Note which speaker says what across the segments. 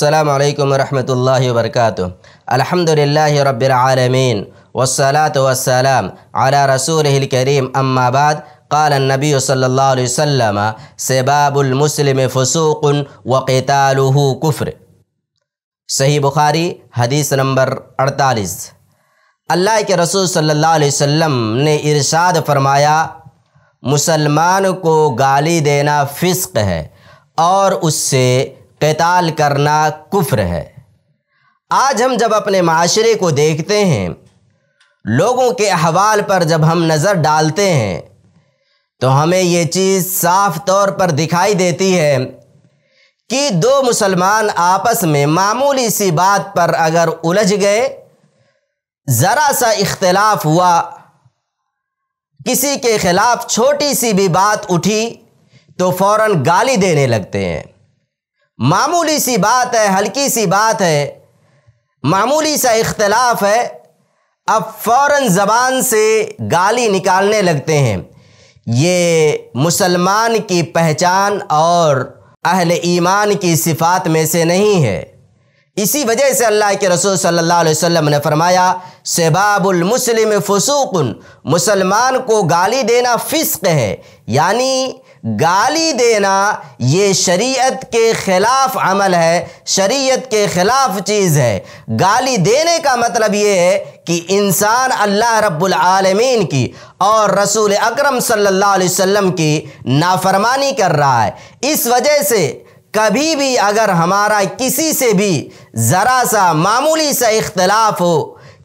Speaker 1: अल्लाम वरहमल वर्क अलहमदिल्ला रबालमीन वसलात वसलाम अला रसूल करीम अम्माबाद قال النبي صلى الله عليه وسلم سباب المسلم فسوق وقتاله كفر सही बुखारी हदीस नंबर 48 अल्लाह के रसूल सल्लल्लाहु अलैहि वसल्लम ने इरशाद फरमाया मुसलमान को गाली देना फ़िस्क है और उससे कताल करना कुफ्र है आज हम जब अपने माशरे को देखते हैं लोगों के अहवाल पर जब हम नज़र डालते हैं तो हमें ये चीज़ साफ तौर पर दिखाई देती है कि दो मुसलमान आपस में मामूली सी बात पर अगर उलझ गए ज़रा सा इख्तलाफ हुआ किसी के ख़िलाफ़ छोटी सी भी बात उठी तो फ़ौर गाली देने लगते हैं मामूली सी बात है हल्की सी बात है मामूली सा इख्तलाफ है अब फ़ौर ज़बान से गाली निकालने लगते हैं ये मुसलमान की पहचान और अहल ईमान की सिफात में से नहीं है इसी वजह से अल्लाह के रसूल सल्लल्लाहु अलैहि वसल्लम ने फरमाया सेबाबुल मुस्लिम फसूकुन मुसलमान को गाली देना फ़िस्क है यानी गाली देना ये शरीयत के ख़िलाफ़ अमल है शरीयत के ख़िलाफ़ चीज़ है गाली देने का मतलब ये है कि इंसान अल्लाह रब्बुल आलमीन की और रसूल अकरम सल्लल्लाहु अलैहि वसल्लम की नाफरमानी कर रहा है इस वजह से कभी भी अगर हमारा किसी से भी ज़रा सा मामूली सा इख्तलाफ हो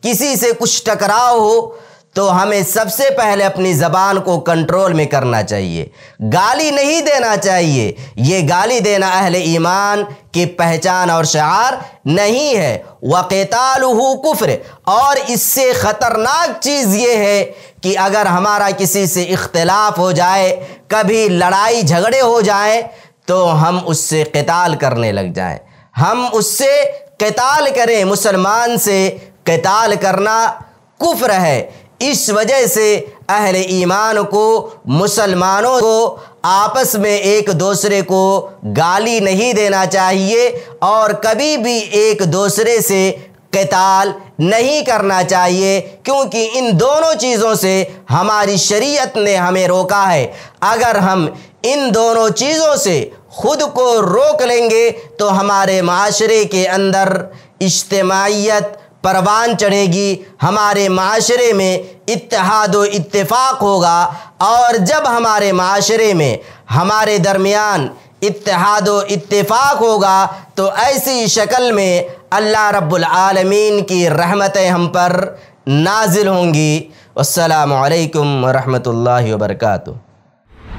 Speaker 1: किसी से कुछ टकराव हो तो हमें सबसे पहले अपनी ज़बान को कंट्रोल में करना चाहिए गाली नहीं देना चाहिए ये गाली देना अहल ईमान की पहचान और शार नहीं है वक़ाल कुफ्र और इससे ख़तरनाक चीज़ ये है कि अगर हमारा किसी से इख्तलाफ हो जाए कभी लड़ाई झगड़े हो जाए तो हम उससे कताल करने लग जाएं हम उससे कताल करें मुसलमान से कताल करना कुफ्र है इस वजह से अहल ईमान को मुसलमानों को आपस में एक दूसरे को गाली नहीं देना चाहिए और कभी भी एक दूसरे से कताल नहीं करना चाहिए क्योंकि इन दोनों चीज़ों से हमारी शरीयत ने हमें रोका है अगर हम इन दोनों चीज़ों से ख़ुद को रोक लेंगे तो हमारे माशरे के अंदर इज्तमाहीत परवान चढ़ेगी हमारे माशरे में इतिहाद व इत्तेफाक होगा और जब हमारे माशरे में हमारे दरमियान इतिहाद व इत्तेफाक होगा तो ऐसी शक्ल में अल्लाह रब्बुल आलमीन की रहमतें हम पर नाजिल होंगी असलकम वरहमल वर्का